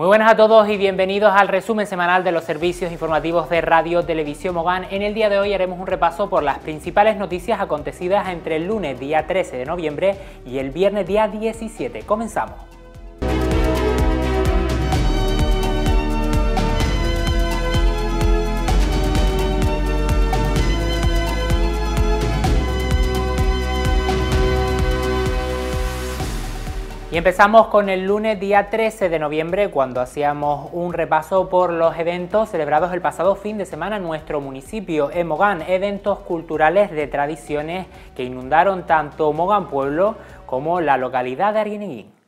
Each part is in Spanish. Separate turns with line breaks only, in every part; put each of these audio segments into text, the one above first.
Muy buenas a todos y bienvenidos al resumen semanal de los servicios informativos de Radio Televisión Mogán. En el día de hoy haremos un repaso por las principales noticias acontecidas entre el lunes día 13 de noviembre y el viernes día 17. Comenzamos. Y empezamos con el lunes día 13 de noviembre cuando hacíamos un repaso por los eventos celebrados el pasado fin de semana en nuestro municipio, en Mogán, eventos culturales de tradiciones que inundaron tanto Mogán Pueblo como la localidad de Arguineguín.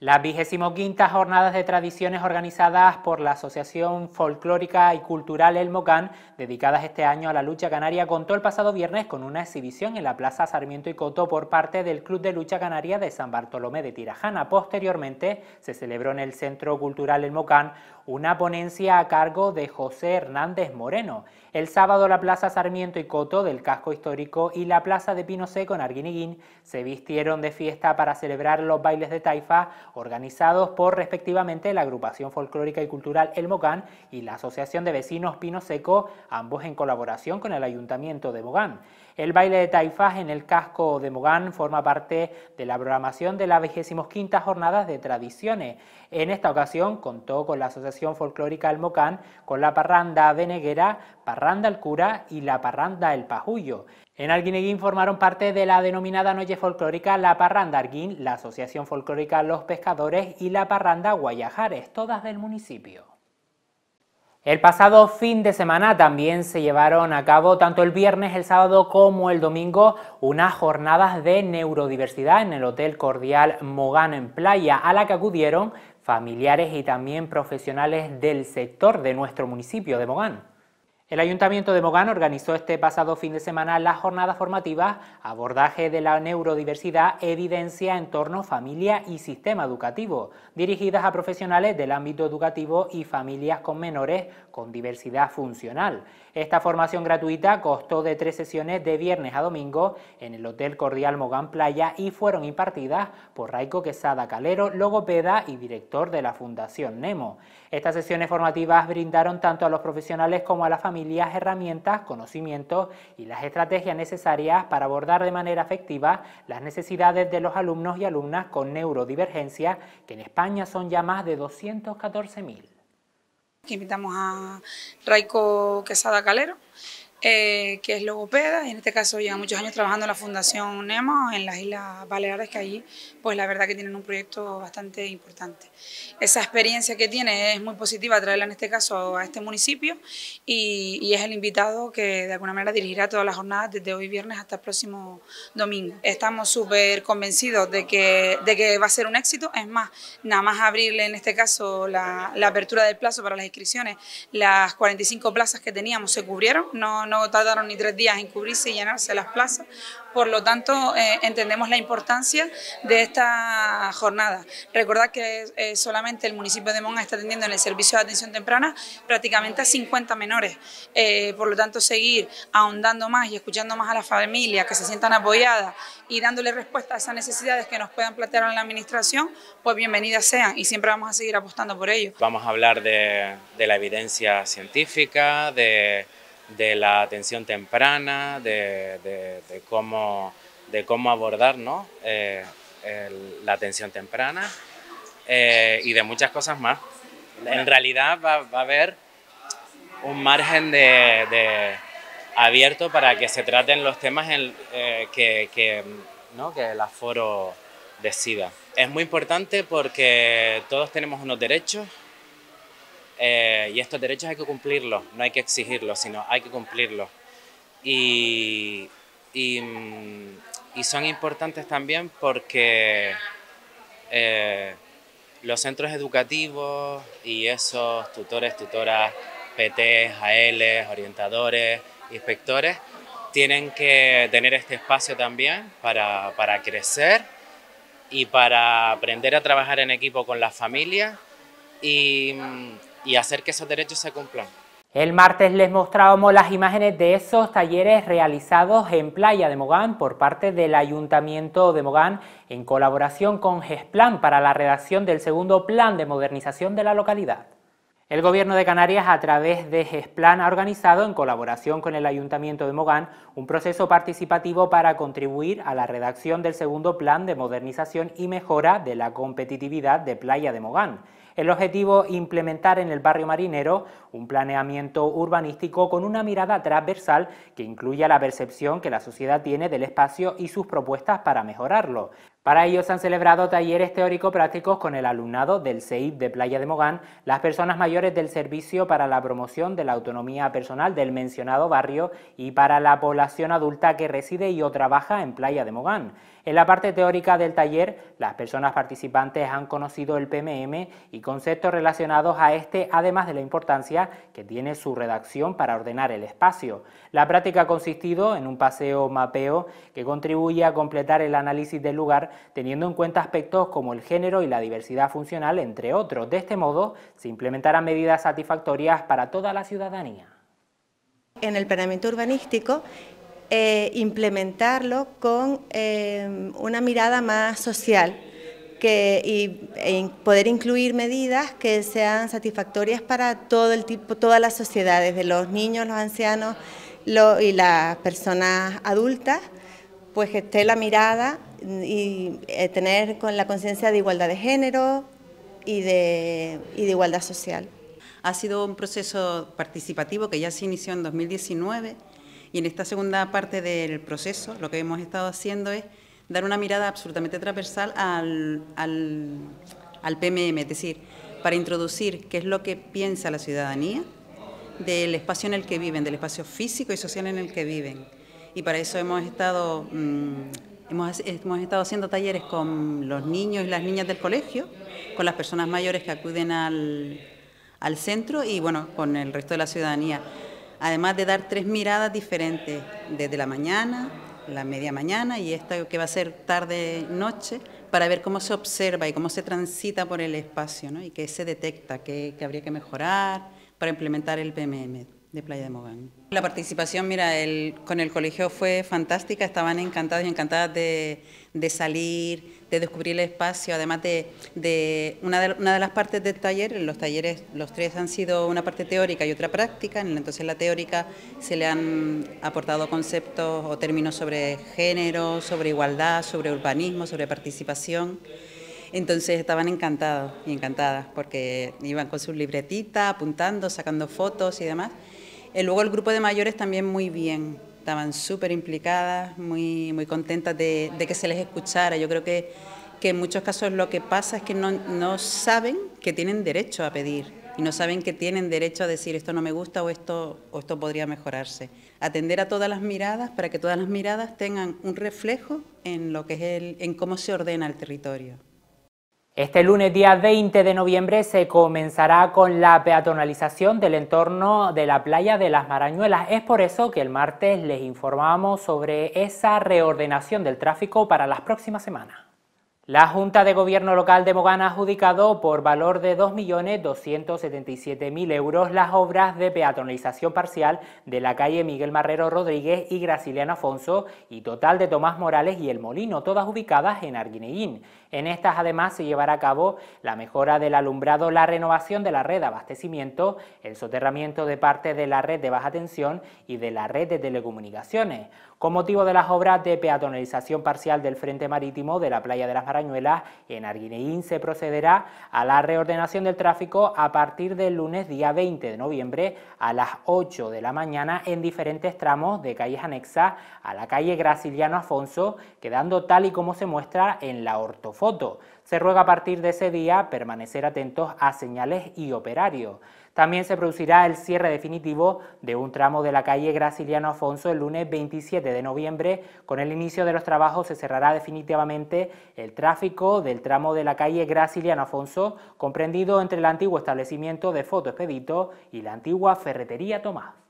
Las 25 jornadas de tradiciones organizadas por la Asociación Folclórica y Cultural El Mocán, dedicadas este año a la lucha canaria, contó el pasado viernes con una exhibición en la Plaza Sarmiento y Coto por parte del Club de Lucha Canaria de San Bartolomé de Tirajana. Posteriormente se celebró en el Centro Cultural El Mocán una ponencia a cargo de José Hernández Moreno. El sábado la Plaza Sarmiento y Coto del Casco Histórico y la Plaza de Pino Seco en Arguiniguín se vistieron de fiesta para celebrar los bailes de taifa organizados por respectivamente la agrupación folclórica y cultural El Mogán y la Asociación de Vecinos Pino Seco, ambos en colaboración con el Ayuntamiento de Mogán. El baile de taifas en el casco de Mogán forma parte de la programación de la 25 Jornadas de Tradiciones. En esta ocasión contó con la Asociación Folclórica El Mocán, con la Parranda Beneguera, Parranda El Cura y la Parranda El Pajullo. En alguineguín formaron parte de la denominada Noche Folclórica La Parranda Arguín, la Asociación Folclórica Los Pescadores y la Parranda Guayajares, todas del municipio. El pasado fin de semana también se llevaron a cabo, tanto el viernes, el sábado como el domingo, unas jornadas de neurodiversidad en el Hotel Cordial Mogán en Playa, a la que acudieron familiares y también profesionales del sector de nuestro municipio de Mogán. El Ayuntamiento de Mogán organizó este pasado fin de semana las jornadas formativas Abordaje de la Neurodiversidad, Evidencia, Entorno, Familia y Sistema Educativo, dirigidas a profesionales del ámbito educativo y familias con menores con diversidad funcional. Esta formación gratuita costó de tres sesiones de viernes a domingo en el Hotel Cordial Mogán Playa y fueron impartidas por Raico Quesada Calero, logopeda y director de la Fundación Nemo. Estas sesiones formativas brindaron tanto a los profesionales como a las familias herramientas, conocimientos y las estrategias necesarias para abordar de manera efectiva las necesidades de los alumnos y alumnas con neurodivergencia, que en España son ya más de 214.000.
Invitamos a Raico Quesada Calero eh, que es logopeda, y en este caso lleva muchos años trabajando en la Fundación NEMO en las Islas Baleares, que allí, pues la verdad que tienen un proyecto bastante importante. Esa experiencia que tiene es muy positiva traerla en este caso a este municipio y, es el invitado que de alguna manera dirigirá todas las jornadas desde hoy viernes hasta el próximo domingo. Estamos súper convencidos de que, de que va a ser un éxito, es más, nada más abrirle en este caso la, la apertura del plazo para las inscripciones, las 45 plazas que teníamos se cubrieron, no, no no tardaron ni tres días en cubrirse y llenarse las plazas. Por lo tanto, eh, entendemos la importancia de esta jornada. Recordad que eh, solamente el municipio de Monga está atendiendo en el servicio de atención temprana prácticamente a 50 menores. Eh, por lo tanto, seguir ahondando más y escuchando más a las familias que se sientan apoyadas y dándole respuesta a esas necesidades que nos puedan plantear en la administración, pues bienvenidas sean y siempre vamos a seguir apostando por
ello. Vamos a hablar de la evidencia científica, de de la atención temprana, de, de, cómo, de abordar eh, la atención temprana eh, y de muchas cosas más. En realidad va, a haber un margen de, abierto para que se traten los temas eh, que, que, ¿no? que el aforo decida. Es muy importante porque todos tenemos unos derechos eh, y estos derechos hay que cumplirlos, no hay que exigirlos, sino hay que cumplirlos. Y, mm, son importantes también porque eh, los centros educativos y esos tutores, tutoras, PTs, ALs, orientadores, inspectores, tienen que tener este espacio también para, crecer y para aprender a trabajar en equipo con la familia y mm, y hacer que esos derechos se cumplan.
El martes les mostrábamos las imágenes de esos talleres realizados en Playa de Mogán por parte del Ayuntamiento de Mogán en colaboración con GESPLAN para la redacción del segundo plan de modernización de la localidad. El Gobierno de Canarias, a través de GESPLAN, ha organizado, en colaboración con el Ayuntamiento de Mogán, un proceso participativo para contribuir a la redacción del segundo plan de modernización y mejora de la competitividad de Playa de Mogán. El objetivo, implementar en el barrio marinero un planeamiento urbanístico con una mirada transversal que incluya la percepción que la sociedad tiene del espacio y sus propuestas para mejorarlo. Para ello se han celebrado talleres teórico-prácticos con el alumnado del CEIP de Playa de Mogán, las personas mayores del Servicio para la Promoción de la Autonomía Personal del mencionado barrio y para la población adulta que reside y o trabaja en Playa de Mogán. En la parte teórica del taller, las personas participantes han conocido el PMM y conceptos relacionados a este, además de la importancia que tiene su redacción para ordenar el espacio. La práctica ha consistido en un paseo mapeo que contribuye a completar el análisis del lugar teniendo en cuenta aspectos como el género y la diversidad funcional, entre otros. De este modo, se implementarán medidas satisfactorias para toda la ciudadanía.
En el planeamiento urbanístico eh, implementarlo con eh, una mirada más social y, e poder incluir medidas que sean satisfactorias para todo el tipo, todas las sociedades, de los niños, los ancianos y las personas adultas, pues que esté la mirada y eh, tener con la conciencia de igualdad de género y de, de igualdad social. Ha sido un proceso participativo que ya se inició en 2019 y en esta segunda parte del proceso lo que hemos estado haciendo es dar una mirada absolutamente transversal al, al, al PMM, es decir, para introducir qué es lo que piensa la ciudadanía del espacio en el que viven, del espacio físico y social en el que viven. Y para eso hemos estado mm, Hemos, estado haciendo talleres con los niños y las niñas del colegio, con las personas mayores que acuden al, centro y bueno, con el resto de la ciudadanía. Además de dar tres miradas diferentes, desde la mañana, la media mañana y esta que va a ser tarde-noche, para ver cómo se observa y cómo se transita por el espacio y qué se detecta, qué, qué habría que mejorar para implementar el PMM de Playa de Mogán. La participación, mira, con el colegio fue fantástica, estaban encantados y encantadas de, salir, de descubrir el espacio, además de, una de, una de las partes del taller, los talleres, los tres han sido una parte teórica y otra práctica, entonces la teórica se le han aportado conceptos o términos sobre género, sobre igualdad, sobre urbanismo, sobre participación. Entonces estaban encantados y encantadas porque iban con sus libretitas, apuntando, sacando fotos y demás. Eh, luego el grupo de mayores también muy bien, estaban súper implicadas, muy, muy contentas de, que se les escuchara. Yo creo que, que en muchos casos lo que pasa es que no, saben que tienen derecho a pedir y no saben que tienen derecho a decir esto no me gusta o esto, o esto podría mejorarse. Atender a todas las miradas para que todas las miradas tengan un reflejo en lo que es en cómo se ordena el
territorio. Este lunes, día 20 de noviembre, se comenzará con la peatonalización del entorno de la playa de las Marañuelas. Es por eso que el martes les informamos sobre esa reordenación del tráfico para las próximas semanas. La Junta de Gobierno Local de Mogán ha adjudicado por valor de 2.277.000 euros las obras de peatonalización parcial de la calle Miguel Marrero Rodríguez y Graciliano Afonso y total de Tomás Morales y El Molino, todas ubicadas en Arguineguín. En estas además se llevará a cabo la mejora del alumbrado, la renovación de la red de abastecimiento, el soterramiento de parte de la red de baja tensión y de la red de telecomunicaciones. Con motivo de las obras de peatonalización parcial del frente marítimo de la playa de las Marañuelas, en Arguineín se procederá a la reordenación del tráfico a partir del lunes día 20 de noviembre a las 8 de la mañana en diferentes tramos de calles anexas a la calle Graciliano Afonso, quedando tal y como se muestra en la ortofoto. Se ruega a partir de ese día permanecer atentos a señales y operarios. También se producirá el cierre definitivo de un tramo de la calle Graciliano Afonso el lunes 27 de noviembre. Con el inicio de los trabajos se cerrará definitivamente el tráfico del tramo de la calle Graciliano Afonso, comprendido entre el antiguo establecimiento de Foto Expedito y la antigua Ferretería Tomás.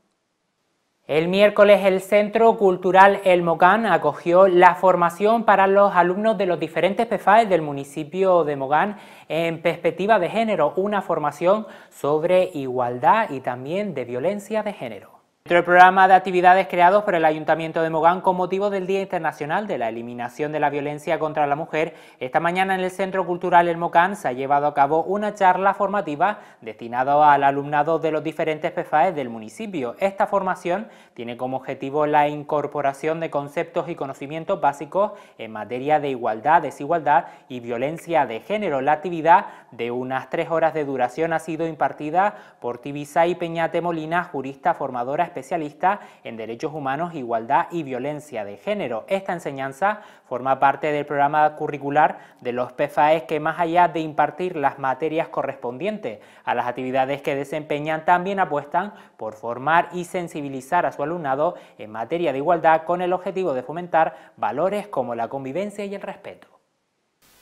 El miércoles el Centro Cultural El Mogán acogió la formación para los alumnos de los diferentes PFAE del municipio de Mogán en perspectiva de género, una formación sobre igualdad y también de violencia de género. Dentro del programa de actividades creados por el Ayuntamiento de Mogán con motivo del Día Internacional de la Eliminación de la Violencia contra la Mujer, esta mañana en el Centro Cultural El Mocán se ha llevado a cabo una charla formativa destinada al alumnado de los diferentes PFAEs del municipio. Esta formación tiene como objetivo la incorporación de conceptos y conocimientos básicos en materia de igualdad, desigualdad y violencia de género. La actividad de unas tres horas de duración ha sido impartida por Tibisay Peñate Molina, jurista formadora especialista en Derechos Humanos, Igualdad y Violencia de Género. Esta enseñanza forma parte del programa curricular de los PFAEs que más allá de impartir las materias correspondientes a las actividades que desempeñan, también apuestan por formar y sensibilizar a su alumnado en materia de igualdad con el objetivo de fomentar valores como la convivencia y el respeto.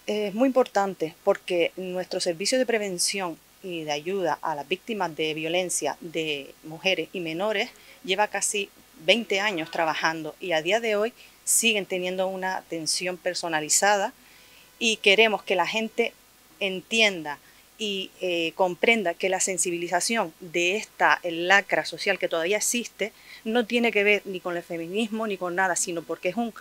Es muy importante porque nuestro servicio de prevención y de ayuda a las víctimas de violencia de mujeres y menores lleva casi 20 años trabajando y a día de hoy siguen teniendo una atención personalizada y queremos que la gente entienda y eh, comprenda que la sensibilización de esta lacra social que todavía existe no tiene que ver ni con el feminismo ni con nada, sino porque es un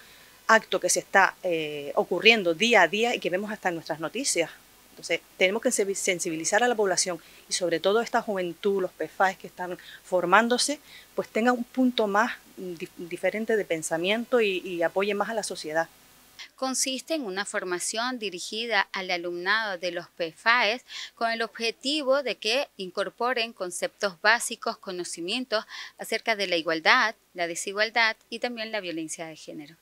acto que se está eh, ocurriendo día a día y que vemos hasta en nuestras noticias. Entonces, tenemos que sensibilizar a la población y sobre todo a esta juventud, los PFAES que están formándose,
pues tengan un punto más mm, diferente de pensamiento y, y apoyen más a la sociedad consiste en una formación dirigida al alumnado de los PFAES con el objetivo de que incorporen conceptos básicos, conocimientos acerca de la igualdad, la desigualdad y también la violencia de género.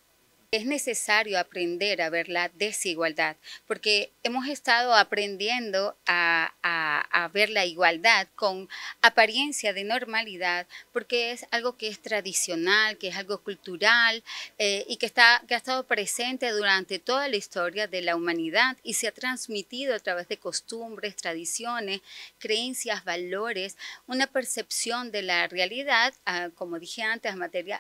Es necesario aprender a ver la desigualdad, porque hemos estado aprendiendo a, ver la igualdad con apariencia de normalidad, porque es algo que es tradicional, que es algo cultural eh, y que, ha estado presente durante toda la historia de la humanidad y se ha transmitido a través de costumbres, tradiciones, creencias, valores, una percepción de la realidad, ah, como dije antes,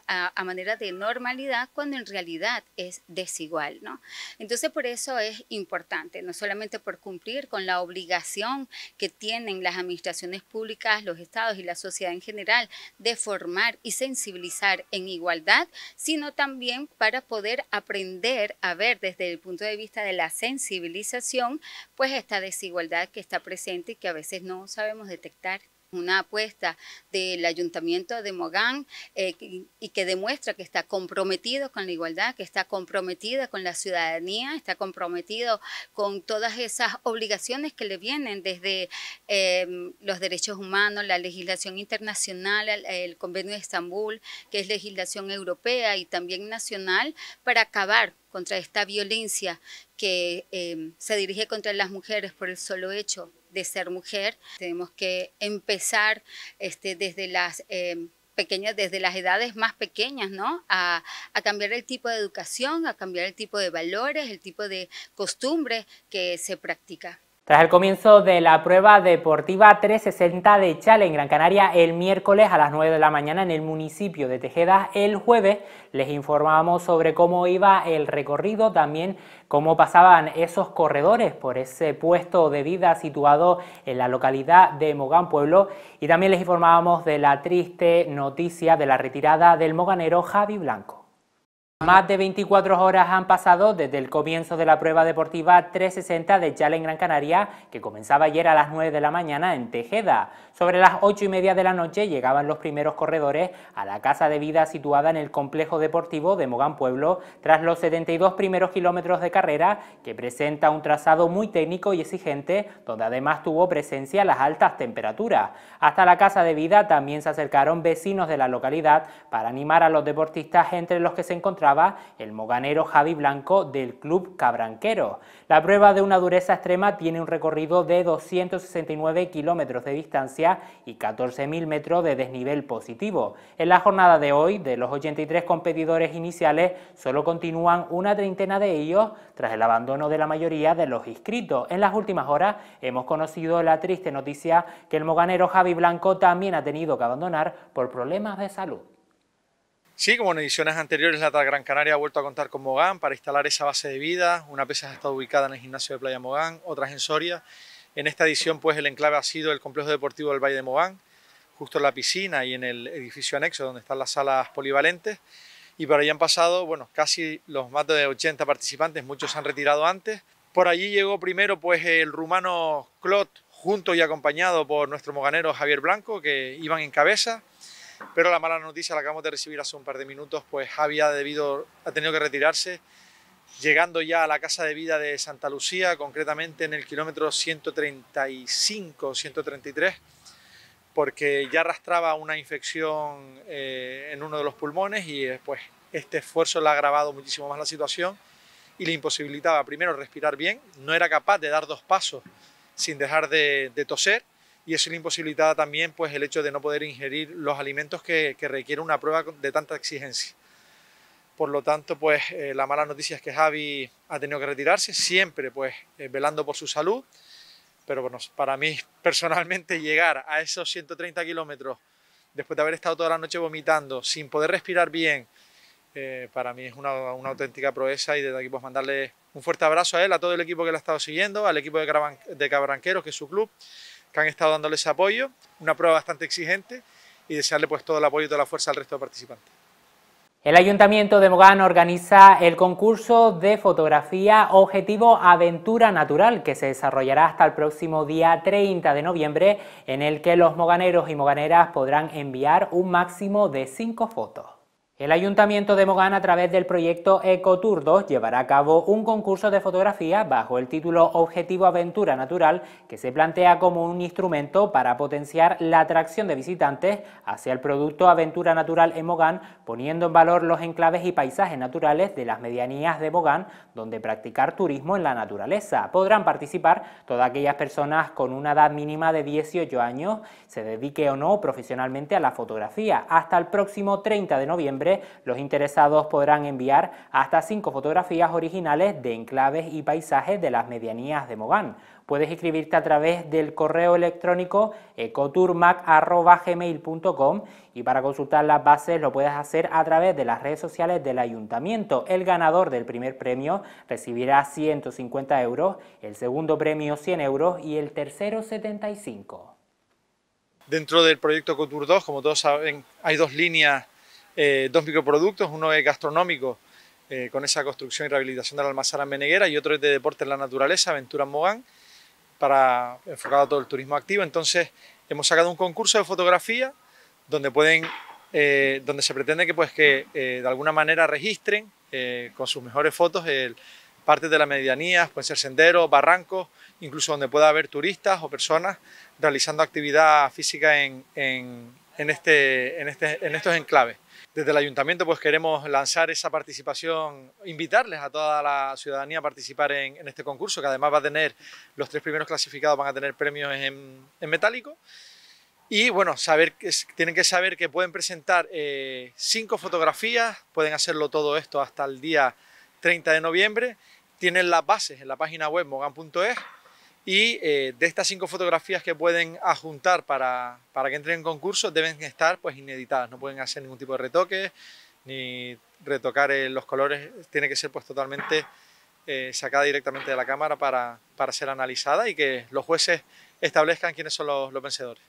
a manera de normalidad, cuando en realidad es desigual, ¿no? Entonces por eso es importante, no solamente por cumplir con la obligación que tienen las administraciones públicas, los estados y la sociedad en general de formar y sensibilizar en igualdad, sino también para poder aprender a ver desde el punto de vista de la sensibilización, pues esta desigualdad que está presente y que a veces no sabemos detectar una apuesta del Ayuntamiento de Mogán eh, y que demuestra que está comprometido con la igualdad, que está comprometida con la ciudadanía, está comprometido con todas esas obligaciones que le vienen desde em, los derechos humanos, la legislación internacional, el, Convenio de Estambul, que es legislación europea y también nacional, para acabar contra esta violencia que em, se dirige contra las mujeres por el solo hecho de ser mujer. Tenemos que empezar este, desde las... Em, pequeñas, desde las edades más pequeñas, ¿no? A, a, cambiar el tipo de educación, a cambiar el tipo de valores, el tipo de costumbres que se practica.
Tras el comienzo de la prueba deportiva 360 de Chale en Gran Canaria el miércoles a las 9 de la mañana en el municipio de Tejeda, el jueves les informábamos sobre cómo iba el recorrido, también cómo pasaban esos corredores por ese puesto de vida situado en la localidad de Mogán Pueblo y también les informábamos de la triste noticia de la retirada del moganero Javi Blanco. Más de 24 horas han pasado desde el comienzo de la prueba deportiva 360 de Chale en Gran Canaria, que comenzaba ayer a las 9 de la mañana en Tejeda. Sobre las 8 y media de la noche llegaban los primeros corredores a la casa de vida situada en el complejo deportivo de Mogán Pueblo, tras los 72 primeros kilómetros de carrera, que presenta un trazado muy técnico y exigente, donde además tuvo presencia las altas temperaturas. Hasta la casa de vida también se acercaron vecinos de la localidad para animar a los deportistas entre los que se encontraban el moganero Javi Blanco del Club Cabranquero. La prueba de una dureza extrema tiene un recorrido de 269 kilómetros de distancia y 14.000 metros de desnivel positivo. En la jornada de hoy, de los 83 competidores iniciales, solo continúan una treintena de ellos tras el abandono de la mayoría de los inscritos. En las últimas horas hemos conocido la triste noticia que el moganero Javi Blanco también ha tenido que abandonar por problemas
de salud. Sí, como en ediciones anteriores, la Gran Canaria ha vuelto a contar con Mogán para instalar esa base de vida. Una vez ha estado ubicada en el gimnasio de Playa Mogán, otras en Soria. En esta edición, pues el enclave ha sido el complejo deportivo del Valle de Mogán, justo en la piscina y en el edificio anexo donde están las salas polivalentes. Y por ahí han pasado, bueno, casi los más de 80 participantes, muchos se han retirado antes. Por allí llegó primero, pues el rumano Clot, junto y acompañado por nuestro moganero Javier Blanco, que iban en cabeza pero la mala noticia la acabamos de recibir hace un par de minutos, pues había ha, debido, ha tenido que retirarse, llegando ya a la Casa de Vida de Santa Lucía, concretamente en el kilómetro 135-133, porque ya arrastraba una infección eh, en uno de los pulmones y eh, pues, este esfuerzo le ha agravado muchísimo más la situación y le imposibilitaba primero respirar bien, no era capaz de dar dos pasos sin dejar de toser, y eso le imposibilitaba también pues, el hecho de no poder ingerir los alimentos que, que requiere una prueba de tanta exigencia. Por lo tanto, pues eh, la mala noticia es que Javi ha tenido que retirarse, siempre pues eh, velando por su salud, pero bueno, para mí personalmente llegar a esos 130 kilómetros después de haber estado toda la noche vomitando, sin poder respirar bien, eh, para mí es una, auténtica proeza y desde aquí pues mandarle un fuerte abrazo a él, a todo el equipo que lo ha estado siguiendo, al equipo de, de Cabranqueros, que es su club, que han estado dándole ese apoyo, una prueba bastante exigente y desearle pues todo el apoyo y toda la fuerza al resto de participantes.
El Ayuntamiento de Mogán organiza el concurso de fotografía Objetivo Aventura Natural que se desarrollará hasta el próximo día 30 de noviembre en el que los moganeros y moganeras podrán enviar un máximo de cinco fotos. El Ayuntamiento de Mogán, a través del proyecto Ecotour 2, llevará a cabo un concurso de fotografía bajo el título Objetivo Aventura Natural, que se plantea como un instrumento para potenciar la atracción de visitantes hacia el producto Aventura Natural en Mogán, poniendo en valor los enclaves y paisajes naturales de las medianías de Mogán, donde practicar turismo en la naturaleza. Podrán participar todas aquellas personas con una edad mínima de 18 años, se dedique o no profesionalmente a la fotografía. Hasta el próximo 30 de noviembre los interesados podrán enviar hasta cinco fotografías originales de enclaves y paisajes de las medianías de Mogán. Puedes inscribirte a través del correo electrónico ecoturmac.gmail.com y para consultar las bases lo puedes hacer a través de las redes sociales del ayuntamiento. El ganador del primer premio recibirá 150 euros, el segundo premio 100 euros y el tercero 75.
Dentro del proyecto Cotur 2, como todos saben, hay dos líneas eh, dos microproductos, uno es gastronómico, eh, con esa construcción y rehabilitación de la almazara Meneguera, y otro es de deporte en la naturaleza, Aventura Mogán, para, enfocado a todo el turismo activo. Entonces, hemos sacado un concurso de fotografía donde pueden... Eh, donde se pretende que, pues, que de alguna manera registren con sus mejores fotos el, partes de la medianía, pueden ser senderos, barrancos, incluso donde pueda haber turistas o personas realizando actividad física en, en, en, este, en este, estos enclaves. Desde el ayuntamiento pues queremos lanzar esa participación, invitarles a toda la ciudadanía a participar en, este concurso, que además va a tener, los tres primeros clasificados van a tener premios en, metálico. Y bueno, saber que tienen que saber que pueden presentar eh, cinco fotografías, pueden hacerlo todo esto hasta el día 30 de noviembre. Tienen las bases en la página web mogan.es y eh, de estas cinco fotografías que pueden adjuntar para, para que entren en concurso, deben estar pues ineditadas, no pueden hacer ningún tipo de retoque, ni retocar eh, los colores, tiene que ser pues totalmente eh, sacada directamente de la cámara para, para, ser analizada y que los jueces establezcan quiénes son los vencedores.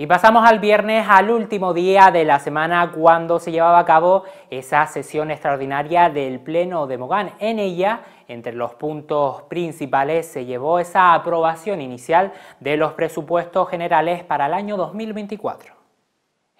Y pasamos al viernes, al último día de la semana, cuando se llevaba a cabo esa sesión extraordinaria del Pleno de Mogán. En ella, entre los puntos principales, se llevó esa aprobación inicial de los presupuestos generales para el año 2024.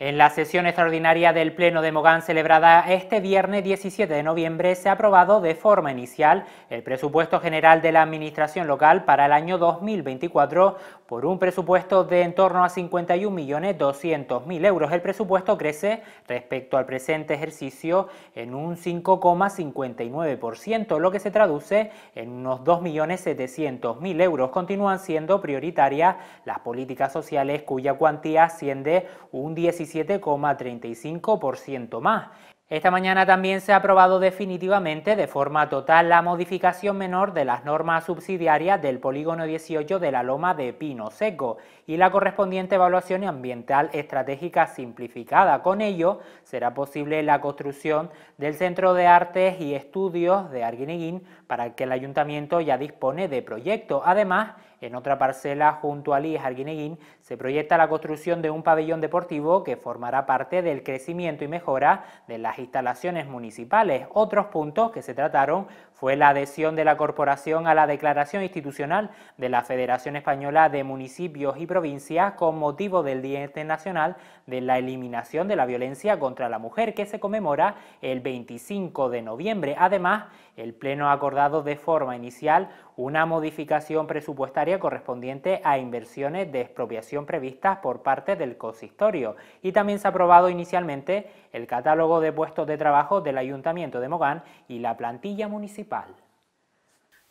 En la sesión extraordinaria del Pleno de Mogán celebrada este viernes 17 de noviembre se ha aprobado de forma inicial el presupuesto general de la Administración local para el año 2024, por un presupuesto de en torno a 51.200.000 euros, el presupuesto crece respecto al presente ejercicio en un 5,59%, lo que se traduce en unos 2.700.000 euros. Continúan siendo prioritarias las políticas sociales cuya cuantía asciende un 17,35% más. Esta mañana también se ha aprobado definitivamente de forma total la modificación menor de las normas subsidiarias del polígono 18 de la Loma de Pino Seco y la correspondiente evaluación ambiental estratégica simplificada. Con ello será posible la construcción del Centro de Artes y Estudios de Arguineguín para que el ayuntamiento ya dispone de proyecto. Además, en otra parcela, junto a Líes Arguineguín, se proyecta la construcción de un pabellón deportivo que formará parte del crecimiento y mejora de las instalaciones municipales. Otros puntos que se trataron fue la adhesión de la corporación a la Declaración Institucional de la Federación Española de Municipios y Provincias con motivo del Día Internacional de la Eliminación de la Violencia contra la Mujer, que se conmemora el 25 de noviembre. Además, el Pleno ha acordado de forma inicial una modificación presupuestaria correspondiente a inversiones de expropiación previstas por parte del consistorio y también se ha aprobado inicialmente el catálogo de puestos de trabajo del Ayuntamiento de Mogán y la plantilla municipal.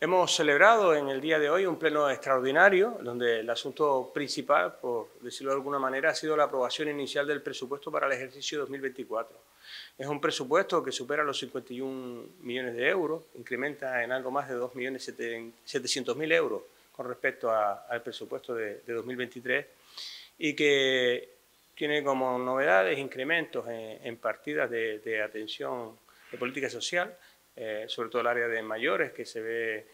Hemos celebrado en el día de hoy un pleno extraordinario, donde el asunto principal, por decirlo de alguna manera, ha sido la aprobación inicial del presupuesto para el ejercicio 2024. Es un presupuesto que supera los 51 millones de euros, incrementa en algo más de 2.700.000 euros con respecto al presupuesto de, 2023 y que tiene como novedades incrementos en, partidas de, de, atención de política social, eh, sobre todo el área de mayores, que se ve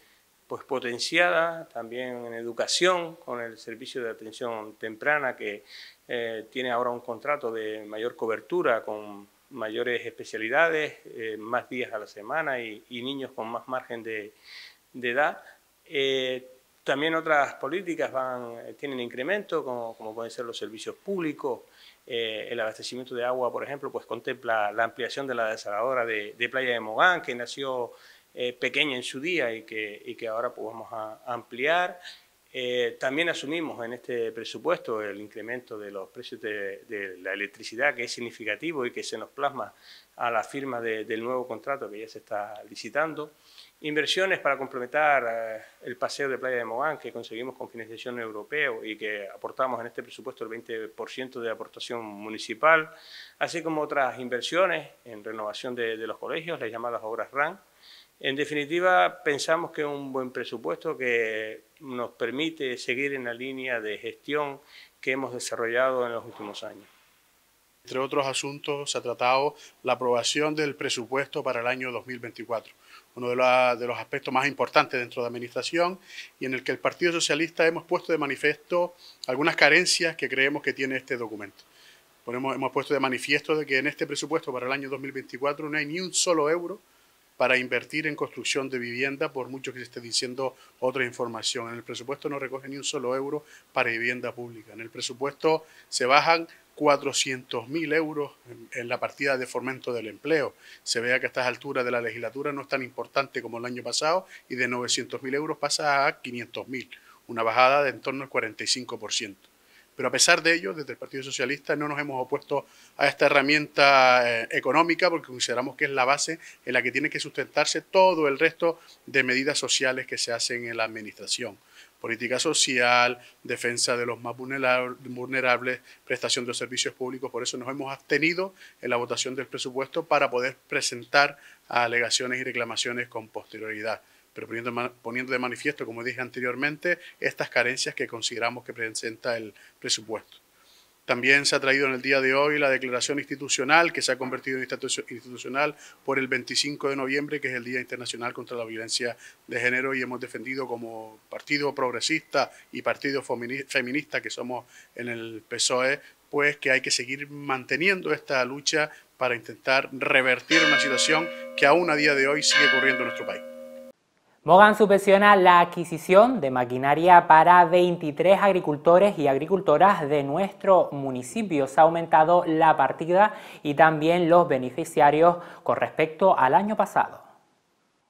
pues potenciada también en educación con el servicio de atención temprana que eh, tiene ahora un contrato de mayor cobertura con mayores especialidades, eh, más días a la semana y, niños con más margen de, edad. también otras políticas van, tienen incremento, como, pueden ser los servicios públicos, eh, el abastecimiento de agua, por ejemplo, pues contempla la ampliación de la desaladora de, Playa de Mogán, que nació eh, pequeña en su día y que, ahora pues, vamos a ampliar. Eh, también asumimos en este presupuesto el incremento de los precios de, la electricidad, que es significativo y que se nos plasma a la firma del nuevo contrato que ya se está licitando. Inversiones para complementar eh, el paseo de Playa de Mogán que conseguimos con financiación europea y que aportamos en este presupuesto el 20% de aportación municipal, así como otras inversiones en renovación de, de los colegios, las llamadas obras RAN. En definitiva, pensamos que es un buen presupuesto que nos permite seguir en la línea de gestión que hemos desarrollado en los últimos años.
Entre otros asuntos, se ha tratado la aprobación del presupuesto para el año 2024 uno de, los aspectos más importantes dentro de la administración y en el que el Partido Socialista hemos puesto de manifiesto algunas carencias que creemos que tiene este documento. hemos puesto de manifiesto de que en este presupuesto para el año 2024 no hay ni un solo euro para invertir en construcción de vivienda, por mucho que se esté diciendo otra información. En el presupuesto no recoge ni un solo euro para vivienda pública. En el presupuesto se bajan 400.000 euros en, la partida de fomento del empleo. Se vea que a estas alturas de la legislatura no es tan importante como el año pasado y de 900.000 euros pasa a 500.000, una bajada de en torno al 45%. Pero a pesar de ello, desde el Partido Socialista no nos hemos opuesto a esta herramienta eh, económica porque consideramos que es la base en la que tiene que sustentarse todo el resto de medidas sociales que se hacen en la Administración política social, defensa de los más vulnerables, prestación de servicios públicos. Por eso nos hemos abstenido en la votación del presupuesto para poder presentar alegaciones y reclamaciones con posterioridad pero poniendo, poniendo de manifiesto, como dije anteriormente, estas carencias que consideramos que presenta el presupuesto. También se ha traído en el día de hoy la declaración institucional que se ha convertido en institucional por el 25 de noviembre, que es el Día Internacional contra la Violencia de Género, y hemos defendido como Partido Progresista y Partido Feminista que somos en el PSOE, pues que hay que seguir manteniendo esta lucha para intentar revertir una situación que aún a día de hoy sigue ocurriendo en nuestro país.
Mogan subvenciona la adquisición de maquinaria para 23 agricultores y agricultoras de nuestro municipio. Se ha aumentado la partida y también los beneficiarios con respecto al año pasado.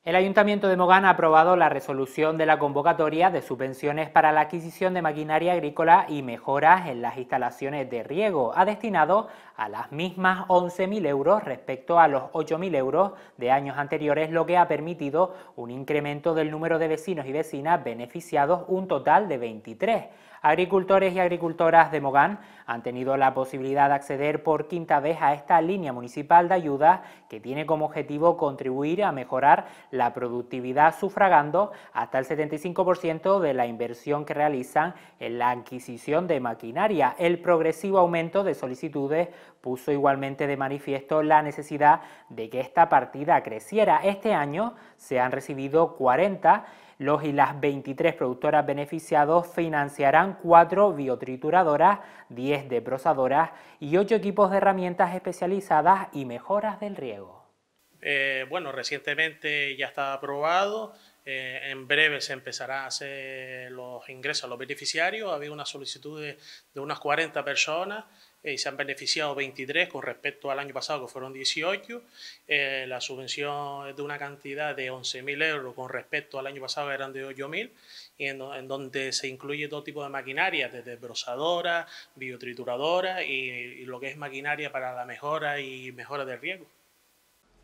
El Ayuntamiento de Mogán ha aprobado la resolución de la convocatoria de subvenciones para la adquisición de maquinaria agrícola y mejoras en las instalaciones de riego. Ha destinado a las mismas 11.000 euros respecto a los 8.000 euros de años anteriores, lo que ha permitido un incremento del número de vecinos y vecinas beneficiados, un total de 23. Agricultores y agricultoras de Mogán han tenido la posibilidad de acceder por quinta vez a esta línea municipal de ayuda que tiene como objetivo contribuir a mejorar la productividad sufragando hasta el 75% de la inversión que realizan en la adquisición de maquinaria. El progresivo aumento de solicitudes puso igualmente de manifiesto la necesidad de que esta partida creciera. Este año se han recibido 40 los y las 23 productoras beneficiados financiarán 4 biotrituradoras, 10 deprosadoras y 8 equipos de herramientas especializadas y mejoras del riego.
Eh, bueno, recientemente ya está aprobado. Eh, en breve se empezará a hacer los ingresos a los beneficiarios. Había una solicitud de, unas 40 personas eh, y se han beneficiado 23 con respecto al año pasado, que fueron 18. la subvención es de una cantidad de 11.000 euros con respecto al año pasado, eran de 8.000, y en, donde se incluye todo tipo de maquinaria, desde brosadora, biotrituradora y, lo que es maquinaria para la mejora y mejora del riego.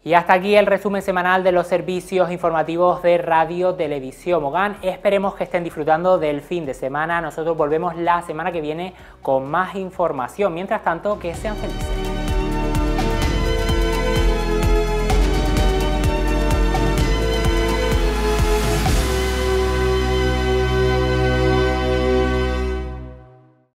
Y hasta aquí el resumen semanal de los servicios informativos de Radio Televisión Mogán. Esperemos que estén disfrutando del fin de semana. Nosotros volvemos la semana que viene con más información. Mientras tanto, que sean felices.